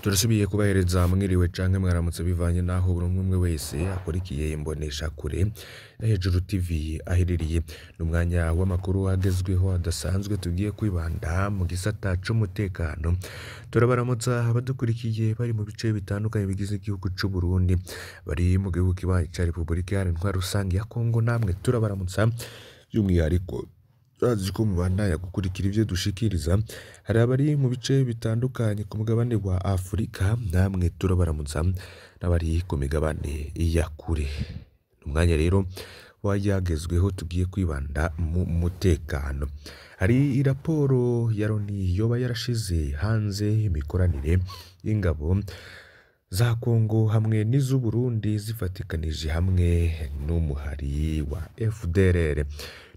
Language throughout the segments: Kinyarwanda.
turasubiye kubahereza mwiriwe canke mwaramutse bivanye naho buri umwe umwe wese akurikiye imbonesha kure hejuru tv aherereye ni umwanya w'amakuru agezweho adasanzwe tugiye kwibanda mu gisata c'umutekano turabaramutsa abadukurikiye bari mu bice bitandukanye bigize igihugu c'u Burundi bari mu gihugu kibaye ca Repubulika Iharanira Rusange ya Kongo namwe turabaramutsa by'umwihariko turazi ko mubandanya gukurikira ibyo dushikiriza hari abari mu bice bitandukanye ku mugabane wa afurika namwe turabaramutsa n'abari ku migabane ya kure umwanya rero wayagezweho tugiye kwibanda mu mutekano hari raporo ya loni yoba yarashize hanze imikoranire y'ingabo za kongo hamwe niz’u Burundi zifatikanije hamwe n'umuhari wa fdr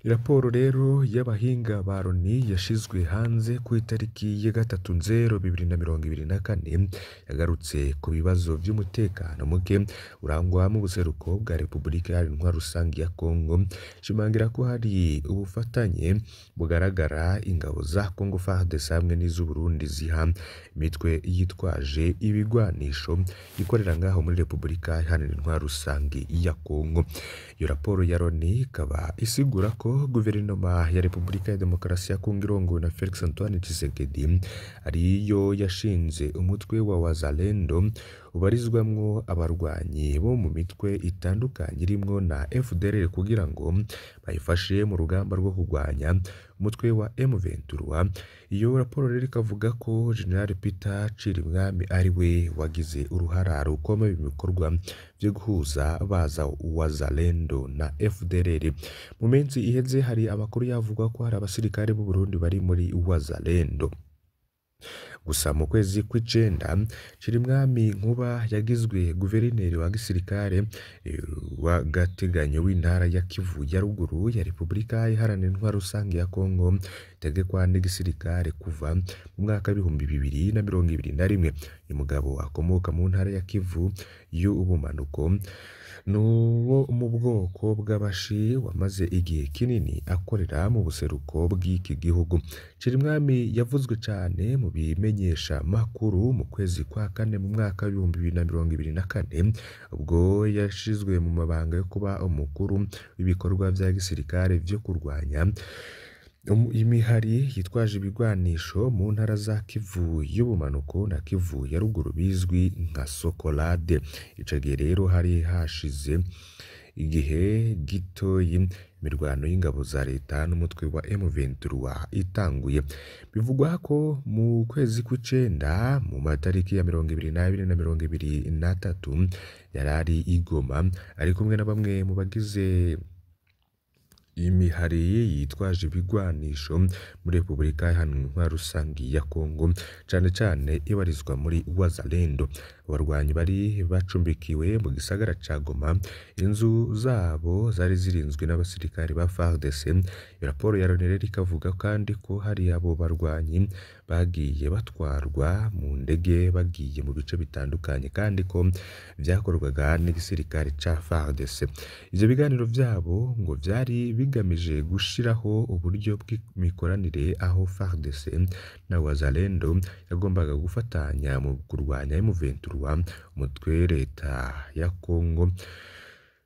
Raporo rero y'abahinga ba Loni yashyizwe hanze ku itariki ya gatatu nzero bibiri na mirongo ibiri na kane yagarutse ku bibazo by'umutekano muke urangwa mu buseruko bwa Repubulika Iharanira Rusange ya Kongo ishimangira ko hari ubufatanye bugaragara ingabo za Kongo FARDC hamwe n'iz'u Burundi ziha imitwe yitwaje ibigwanisho ikorera ngaho muri Repubulika Iharanira Rusange ya Kongo. Iyo raporo ya Loni ikaba isigura ko guverinoma ya repubulika ya demokarasi ya kongo irongowe na felix antoine tshisekedi ariyo yashinze umutwe wa wazalendo babarizwamwo abarwanyi bo mu mitwe itandukanye irimo na FDR kugira ngo bayifashe mu rugamba rwo kurwanya umutwe wa M23, iyo raporo rero ikavuga ko General Peter Nshimwami ari we wagize uruhara rukomeye mu bikorwa byo guhuza baza Wazalendo na FDR. Mu minsi iheze hari amakuru yavugwa ko hari abasirikare b'u Burundi bari muri Wazalendo. gusa mu kwezi kw'icyenda Nshimwami Nkuba yagizwe guverineri wa gisirikare w'agateganyo w'intara ya Kivu ya ruguru ya Repubulika Iharanira Intwaro Rusange ya Kongo itegekwa n'igisirikare kuva mu mwaka w'ibihumbi bibiri na mirongo ibiri na rimwe uyu mugabo akomoka mu ntara ya Kivu y'ubumanuko ni uwo mu bwoko bw'abashi wamaze igihe kinini akorera mu buseruko bw'iki gihugu. Nshimwami yavuzwe cyane mu bimenyesha makuru mu kwezi kwa kane mu mwaka w'ibihumbi bibiri na mirongo ibiri na kane, ubwo yashyizwe mu mabanga yo kuba umukuru w'ibikorwa bya gisirikare byo kurwanya Imihari yitwaje ibigwanisho mu ntara za Kivu y'ubumanuko na Kivu ya ruguru bizwi nka sokolade, ico gihe rero hari hashize igihe gitoyi imirwano y'ingabo za leta n'umutwe wa m itanguye. Bivugwa ko mu kwezi kw'icenda mu matariki ya mirongo ibiri n'abiri na mirongo ibiri na tatu yari ari i Goma ari kumwe na bamwe mu bagize imihari yitwaje ibigwanisho muri Repubulika Iharanira Ubumwe Rusange ya Kongo, cyane cyane ibarizwa muri Wazalendo. abarwanyi bari bacumbikiwe mu gisagara ca Goma inzu zabo zari zirinzwe n'abasirikare ba FARDC raporo ya Lionel ikavuga kandi ko hari abo barwanyi bagiye batwarwa mu ndege bagiye mu bice bitandukanye kandi ko byakorwaga n'igisirikare cya FARDC ibyo biganiro byabo ngo byari bigamije gushyiraho uburyo bw'imikoranire aho FARDC na Wazalendo yagombaga gufatanya mu kurwanya M23 gusobanukirwa umutwe leta ya Congo.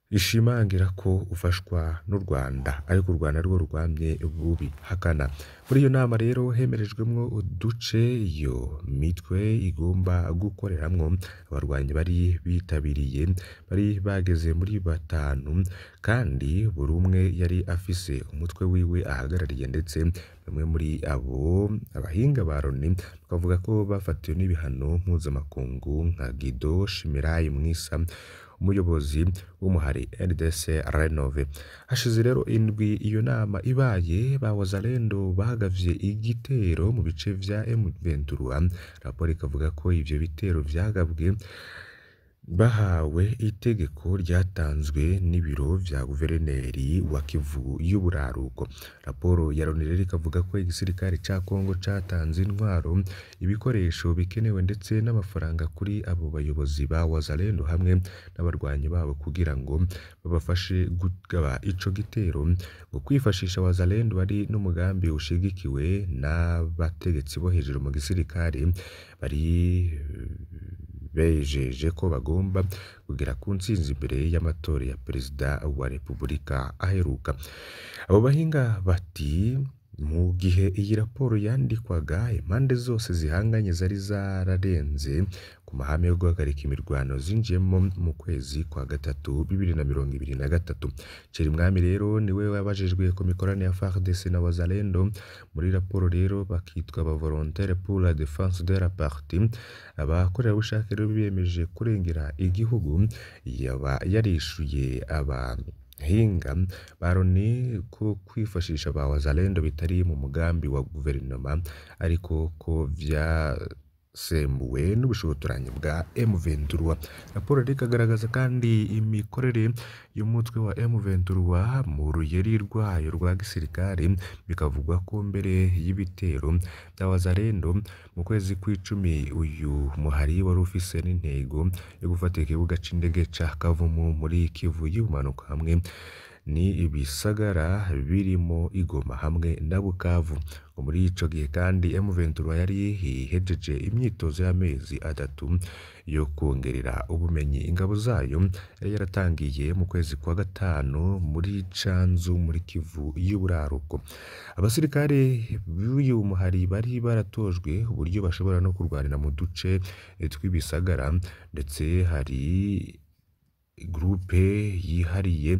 ishimangira ko ufashwa n'u Rwanda ariko u Rwanda rwo rurwamye rubihakana muri iyo nama rero hemerejwemo uduce iyo mitwe igomba gukoreramo abarwanyi bari bitabiriye bari bageze muri batanu kandi buri umwe yari afise umutwe wiwe ahagarariye ndetse bamwe muri abo abahinga ba Loni bakavuga ko bafatiwe n'ibihano mpuzamakungu nka Guido Shimirayi Mwisa umuyobozi w'umuhari NDC Renove hashize rero indwi iyo nama ibaye ba wazalendo bahagavye igitero mu bice vya M23 raporo ikavuga ko ivyo bitero vyagabwe bahawe itegeko ryatanzwe n'ibiro bya guverineri wa Kivu y'Uburaruko. Raporo ya Loni ikavuga ko igisirikare cya Kongo cyatanze intwaro, ibikoresho bikenewe ndetse n'amafaranga kuri abo bayobozi ba Wazalendo hamwe n'abarwanyi babo kugira ngo babafashe kugaba ico gitero ngo kwifashisha Wazalendo ari n'umugambi ushigikiwe n'abategetsi bo hejuru mu gisirikare bari bejeje ko bagomba kugera ku ntsinzi imbere y'amatora ya perezida wa repubulika aheruka abo bahinga bati mu gihe iyi raporo yandikwaga impande zose zihanganye zari zararenze ku mahame yo guhagarika imirwano zinjiyemo mu kwezi kwa gatatu bibiri na mirongo ibiri na gatatu Mwami rero niwe wabajijwe ku mikorane ya FARDC na Wazalendo muri raporo rero bakitwa ba volontaire pour la défense de la partie abakorerabushake rero biyemeje kurengera igihugu yaba yarishuye abantu Hinga ni ko kwifashisha ba wazalendo bitari mu mugambi wa Guverinoma ariko ko vya sembuwe n'ubushotoranyi bwa emu ventura raporo ikagaragaza kandi imikorere y'umutwe wa emu ventura mu rugeri rwayo rwa gisirikare bikavugwa ko mbere y'ibitero bya mu kwezi kw'icumi uyu muhari wari ufise n'intego yo gufata ikibuga cy'indege cya kavumu muri kivu y'ubumanuka hamwe ni ibisagara birimo Igoma hamwe na Bukavu muri icyo gihe kandi M23 yari yihejeje imyitozo y'amezi atatu yo kongerera ubumenyi ingabo zayo yari yaratangiye mu kwezi kwa gatanu muri Canzu muri Kivu y'Uburaruko abasirikare b'uyu muhari bari baratojwe uburyo bashobora no kurwanira mu duce tw'ibisagara ndetse hari gurupe yihariye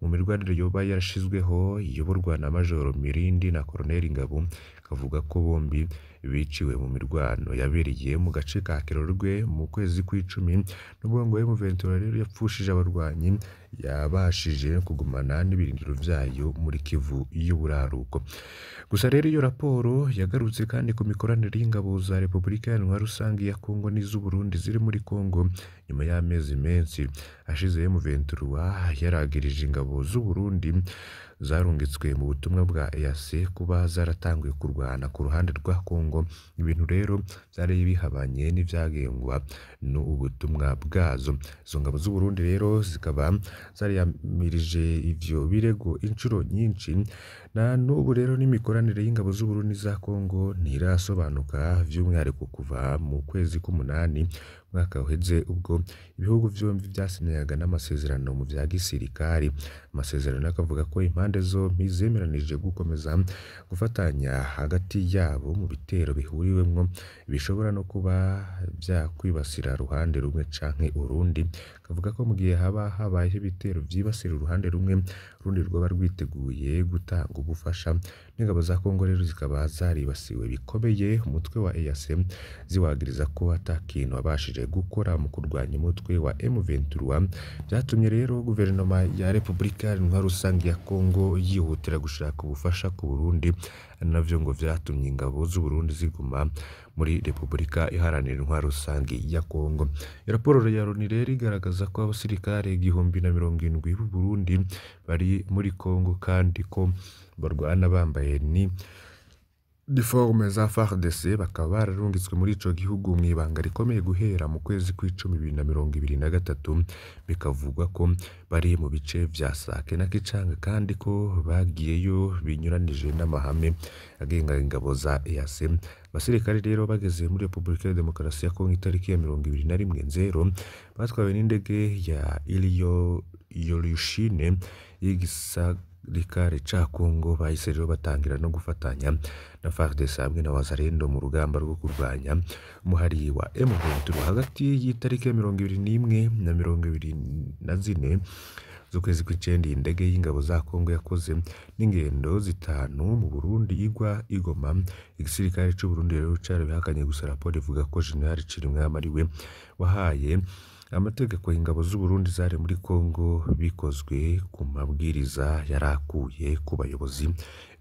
mu mirwanire yoba yarashizweho iyoborwa na Majoro Mirindi na Colonel Ngabo kavuga ko bombi biciwe mu mirwano yabereye mu gace ka Kerorwe mu kwezi kw'icumi nubwo ngo M23 yapfushije abarwanyi yabashije kugumana n'ibirindiro byayo muri Kivu y'Uburaruko gusa rero iyo raporo yagarutse kandi ku mikoranire y'ingabo za Repubulika Iharanira Rusange ya Kongo n'iz'u Burundi ziri muri Kongo nyuma y'amezi menshi ashize Ventura yaragirije ingabo z'u Burundi zarungitswe mu butumwa bwa EAC kuba zaratangiye kurwana ku ruhande rwa Kongo ibintu rero byari bihabanye n'ibyagengwa n'ubutumwa bwazo izo ngabo z'u Burundi rero zikaba zariyamirije ivyo birego incuro nyinshi Na n'ubu rero n'imikoranire y'ingabo z'Uburundi za Kongo ntirasobanuka by'umwihariko kuva mu kwezi k'umunani mwaka uheze ubwo ibihugu byombi byasinyaga n'amasezerano mu bya gisirikari amasezerano akavuga ko impande zombi zemeranije gukomeza gufatanya hagati yabo mu bitero bihuriwemo bishobora no kuba byakwibasira ruhande rumwe canke urundi kavuga ko mu gihe haba habayeho ibitero byibasira uruhande rumwe urundi rwaba rwiteguye gutanga gufasha n'ingabo za Kongo rero zikaba zaribasiwe bikomeye umutwe wa EAC ziwagiriza ko atakintu wabashije gukora mu kurwanya umutwe wa M23 byatumye rero guverinoma ya Repubulika Iharanira Rusange ya Kongo yihutira gushaka ubufasha ku Burundi ari nabyo ngo byatumye ingabo z'u Burundi ziguma muri Repubulika Iharanira Intwaro Rusange ya Kongo iyo raporo ya Loni rero igaragaza ko abasirikare igihumbi na mirongo irindwi b'u Burundi bari muri Kongo kandi ko barwana bambaye ni Diforume za FARDC bakaba bararungitswe muri icyo gihugu mu ibanga rikomeye guhera mu kwezi kw'icumi bibiri na mirongo ibiri na gatatu bikavugwa ko bari mu bice bya Sake na Kicanga kandi ko bagiyeyo binyuranije n'amahame agenga ingabo za EAC abasirikare rero bageze muri Repubulika ya Demokarasi ya Kongo itariki ya mirongo ibiri na rimwe nzero batwawe n'indege ya Iliyo Yorushine y'igisagara rikare ca Congo bahise rero batangira no gufatanya na FARDC hamwe na Wazalendo mu rugamba rwo kurwanya umuhari wa M23 hagati y'itariki ya mirongo ibiri n'imwe na mirongo ibiri na zine z'ukwezi kw'icyenda indege y'ingabo za Congo yakoze n'ingendo zitanu mu Burundi igwa igoma igisirikare cy'u Burundi rero cyarabihakanye gusa raporo ivuga ko General Cirimwami ari wahaye amategeko ingabo z'u Burundi zari muri Congo bikozwe ku mabwiriza yari akuye ku bayobozi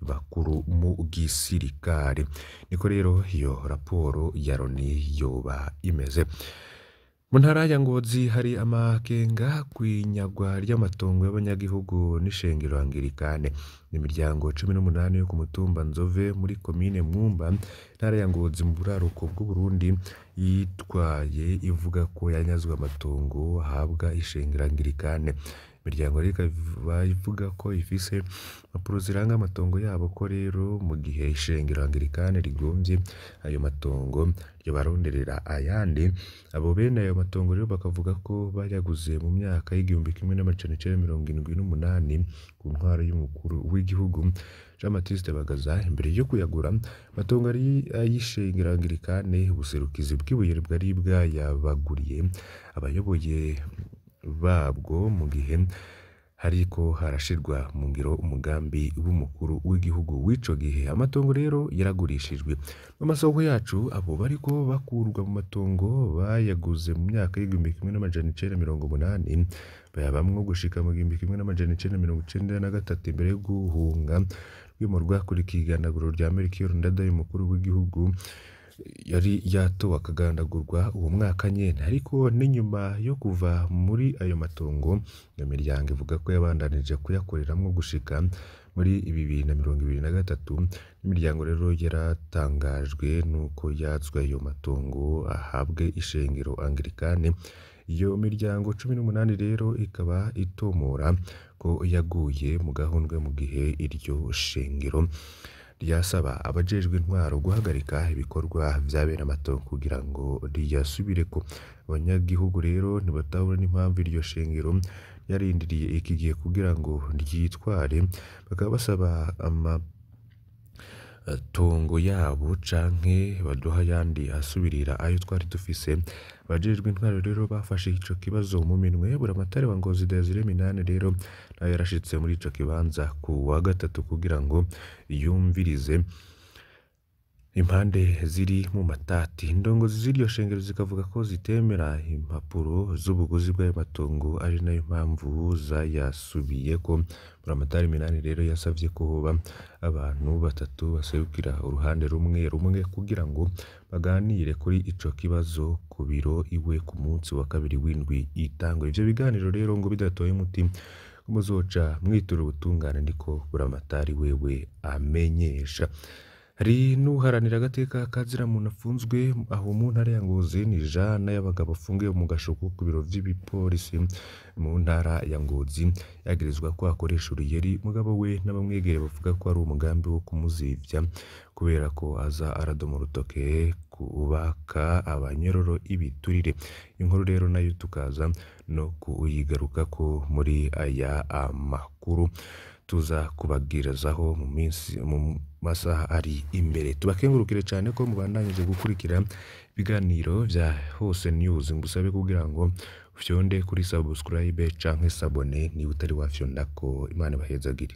bakuru mu gisirikare niko rero iyo raporo ya Loni yoba imeze Mu ntara ya Ngozi hari amakenga ku inyagwa ry'amatongo y'abanyagihugu n'ishengero Angilikane. Imiryango cumi n'umunani yo ku mutumba Nzove muri komine Mwumba, intara ya Ngozi mu buraruko bw'Uburundi, yitwaye ivuga ko yanyazwe amatongo ahabwa ishengero Angilikane. imiryango rero ikaba ko ifise impapuro ziranga amatongo yabo ko rero mu gihe ishengero angirikani rigomvye ayo matongo baronderera ayandi, abo bene ayo matongo rero bakavuga ko bayaguze mu myaka y'igihumbi kimwe n'amajana icenda mirongo indwi n'umunani ku ntwaro y'umukuru w'igihugu Jean Baptiste Bagaza, imbere yo kuyagura amatongo ari ay'ishengero angirikane ubuserukizi bw'ibuye bwari bwayabaguriye abayoboye babwo mu gihe hariko harashirwa mu ngiro umugambi w'umukuru w'igihugu w'ico gihe amatongo rero yaragurishijwe mu yacu abo bariko bakurwa mu matongo bayaguze mu myaka y'igihumbi kimwe n'amajana icenda mirongo umunani bayabamwo gushika mu gihumbi kimwe n'amajana icenda mirongo icenda na gatatu imbere yo guhunga rwimurwa kurikira iganaguro rya amerika iyo rondadayo umukuru w'igihugu yari yatowe akagandagurwa uwo mwaka nyine ariko n'inyuma yo kuva muri ayo matongo iyo miryango ivuga ko yabandanije kuyakoreramo gushika muri bibiri na mirongo ibiri na gatatu n’imiryango rero yaratangajwe n'uko yatswe ayo matongo ahabwe ishengero angirikane iyo miryango cumi n'umunani rero ikaba itomora ko yaguye mu gahundwe mu gihe iryo shengero ryasaba abajejwe intwaro guhagarika ibikorwa vya bene amatongo kugira ngo ryasubireko abanyagihugu rero ntibatabura n'impamvu iryo shengero ryarindiriye iki gihe kugira ngo ryitware bakaba basaba ama matungo yabo canke baduha ayandi asubirira ayo twari dufise, abajejwe intwaro rero bafashe ico kibazo mu minwe, Buramatari wa Ngozi Desire Minani rero nawe yarashitse muri ico kibanza ku wa gatatu kugira ngo yumvirize impande ziri mu matati indongo z'iryo shengero zikavuga ko zitemera impapuro z'ubuguzi bw'amatongo ari nayo mpamvu zayasubiye ko buramatari minani rero yasabye ko hoba abantu batatu baserukira uruhande rumwe rumwe kugira ngo baganire kuri icyo kibazo ku biro iwe ku munsi wa kabiri w'indwi itangwa ibyo biganiro rero ngo bidatoye umuti muzoca mwitura ubutungane niko amatari wewe amenyesha Lino uharanira agateka ka muntu afunzwe aho mu ntara ya Ngozi ni jana y'abagabo bafungiwe mu gashuko ku biro by'ibipolisi mu ntara ya Ngozi yagirizwa ko akoresha urugeri mugabo we n'abamwegereye bavuga ko ari umugambi wo kumuzibya kubera ko aza aradoma urutoke kubaka abanyororo ibiturire inkuru rero nayo tukaza no kuyigaruka ko muri aya amakuru tuza kubabwirizaho mu minsi mu masaha ari imbere tubakengurukire cyane ko mubandanyije gukurikira ibiganiro bya hose niyuzi ngusabe kugira ngo fyonde kuri sabusikarayibe cyangwa sabone niba utari wafyonda ko imana ibahezagire